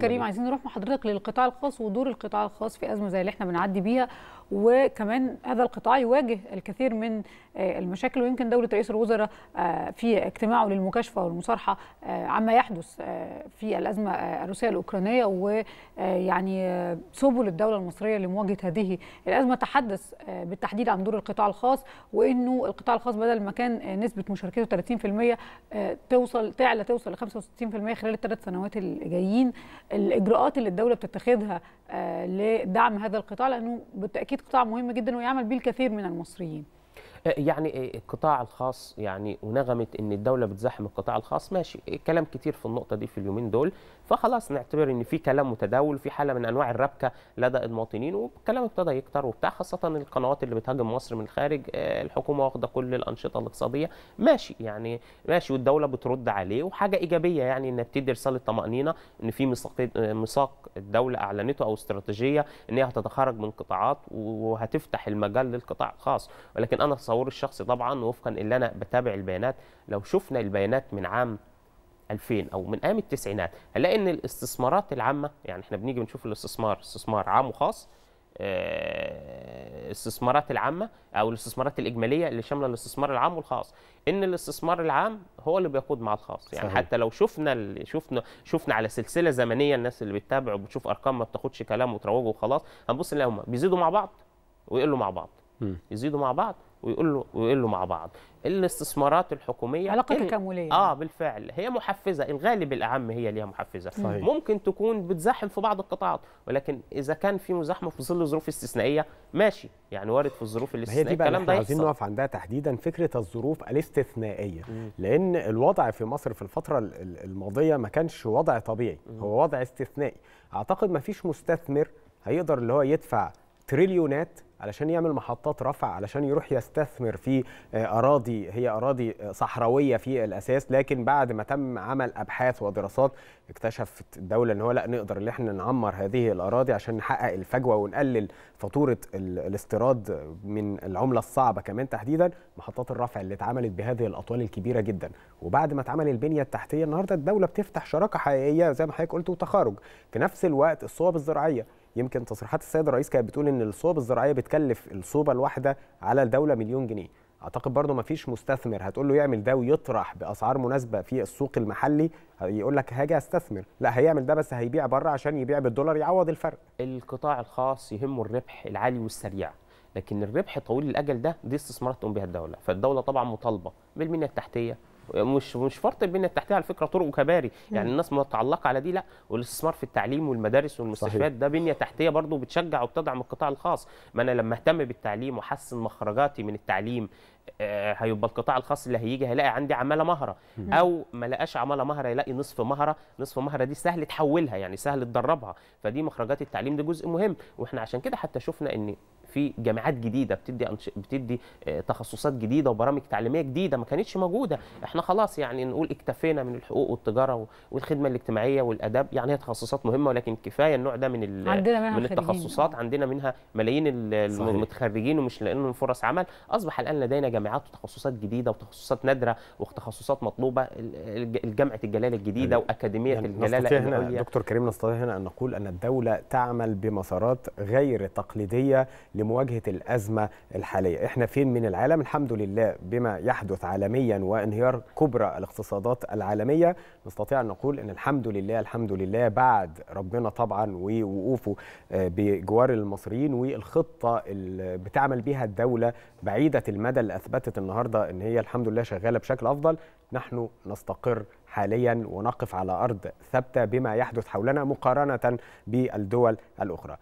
كريم عايزين نروح مع حضرتك للقطاع الخاص ودور القطاع الخاص في ازمه زي اللي احنا بنعدي بيها وكمان هذا القطاع يواجه الكثير من آه، المشاكل ويمكن دوله رئيس الوزراء آه، في اجتماعه للمكاشفه والمصارحه آه، عما يحدث في الازمه الروسيه الاوكرانيه ويعني سبل الدوله المصريه لمواجهه هذه الازمه تحدث بالتحديد عن دور القطاع الخاص وانه القطاع الخاص بدل ما كان نسبه مشاركته 30% توصل تعلى توصل ل 65% خلال الثلاث سنوات الجايين الاجراءات اللي الدوله بتتخذها آه، لدعم هذا القطاع لانه بالتاكيد قطاع مهم جدا ويعمل به الكثير من المصريين يعني القطاع الخاص يعني ونغمه ان الدوله بتزحم القطاع الخاص ماشي كلام كتير في النقطه دي في اليومين دول فخلاص نعتبر ان في كلام متداول في حاله من انواع الربكه لدى المواطنين والكلام ابتدى يكتر وبتاع خاصه القنوات اللي بتهاجم مصر من الخارج آه، الحكومه واخده كل الانشطه الاقتصاديه ماشي يعني ماشي والدوله بترد عليه وحاجه ايجابيه يعني ان بتدي رساله طمانينه ان في ميثاق ميثاق الدوله اعلنته او استراتيجيه ان هي هتتخرج من قطاعات وهتفتح المجال للقطاع الخاص ولكن انا تصوري الشخصي طبعا وفقا اللي انا بتابع البيانات لو شفنا البيانات من عام 2000 او من ايام التسعينات هنلاقي ان الاستثمارات العامه يعني احنا بنيجي بنشوف الاستثمار استثمار عام وخاص آه، الاستثمارات العامه او الاستثمارات الاجماليه اللي شامله الاستثمار العام والخاص ان الاستثمار العام هو اللي بيقود مع الخاص يعني صحيح. حتى لو شفنا شفنا شفنا على سلسله زمنيه الناس اللي بتتابع وبتشوف ارقام ما بتاخدش كلام وتروجه وخلاص هنبص نلاقي هم بيزيدوا مع بعض ويقلوا مع بعض يزيدوا مع بعض ويقول له ويقولوا مع بعض الاستثمارات الحكوميه علاقه تكامليه اه بالفعل هي محفزه الغالب الاعم هي ليها محفزه صحيح. ممكن تكون بتزاحم في بعض القطاعات ولكن اذا كان في مزاحمه في ظل ظروف استثنائيه ماشي يعني وارد في الظروف الاستثنائيه الكلام ده عايزين نقف عندها تحديدا فكره الظروف الاستثنائيه مم. لان الوضع في مصر في الفتره الماضيه ما كانش وضع طبيعي مم. هو وضع استثنائي اعتقد ما فيش مستثمر هيقدر اللي هو يدفع تريليونات علشان يعمل محطات رفع علشان يروح يستثمر في آه، اراضي هي اراضي صحراويه في الاساس لكن بعد ما تم عمل ابحاث ودراسات اكتشفت الدوله ان هو لا نقدر ان احنا نعمر هذه الاراضي عشان نحقق الفجوه ونقلل فاتوره الاستيراد من العمله الصعبه كمان تحديدا محطات الرفع اللي اتعملت بهذه الاطوال الكبيره جدا وبعد ما اتعمل البنيه التحتيه النهارده الدوله بتفتح شراكه حقيقيه زي ما حضرتك قلت وتخارج في نفس الوقت الصوب الزراعيه يمكن تصريحات السيد الرئيس كانت بتقول ان الصوب الزراعيه بتكلف الصوبه الواحده على الدوله مليون جنيه اعتقد برضه ما فيش مستثمر هتقول له يعمل ده ويطرح باسعار مناسبه في السوق المحلي يقول لك هاجي استثمر لا هيعمل ده بس هيبيع بره عشان يبيع بالدولار يعوض الفرق القطاع الخاص يهمه الربح العالي والسريع لكن الربح طويل الاجل ده دي استثمارات تقوم بها الدوله فالدوله طبعا مطالبه بالبنيه التحتيه مش مش فرط البنيه التحتيه على فكره طرق وكباري يعني الناس متعلقه على دي لا والاستثمار في التعليم والمدارس والمستشفيات ده بنيه تحتيه برضو بتشجع وبتدعم القطاع الخاص ما انا لما اهتم بالتعليم واحسن مخرجاتي من التعليم آه، هيبقى القطاع الخاص اللي هيجي هيلاقي عندي عماله مهره او ما لقاش عماله مهره يلاقي نصف مهره نصف مهره دي سهل تحولها يعني سهل تدربها فدي مخرجات التعليم ده جزء مهم واحنا عشان كده حتى شفنا ان في جامعات جديده بتدي أنش... بتدي آه، تخصصات جديده وبرامج تعليميه جديده ما كانتش موجوده احنا خلاص يعني نقول اكتفينا من الحقوق والتجاره والخدمه الاجتماعيه والاداب يعني هي تخصصات مهمه ولكن كفايه النوع ده من ال... عندنا منها من التخصصات عندنا منها ملايين المتخرجين ومش لاقيين لهم فرص عمل اصبح الان لدينا جامعات وتخصصات جديده وتخصصات نادره وتخصصات مطلوبه جامعه الجلاله الجديده يعني واكاديميه يعني الجلاله هنا دكتور كريم نستطيع هنا ان نقول ان الدوله تعمل بمسارات غير تقليديه لمواجهه الازمه الحاليه احنا فين من العالم الحمد لله بما يحدث عالميا وانهيار كبرى الاقتصادات العالميه نستطيع ان نقول ان الحمد لله الحمد لله بعد ربنا طبعا ووقوفه آه، بجوار المصريين والخطه اللي بتعمل بها الدوله بعيده المدى اللي اثبتت النهارده ان هي الحمد لله شغاله بشكل افضل نحن نستقر حاليا ونقف على ارض ثابته بما يحدث حولنا مقارنه بالدول الاخرى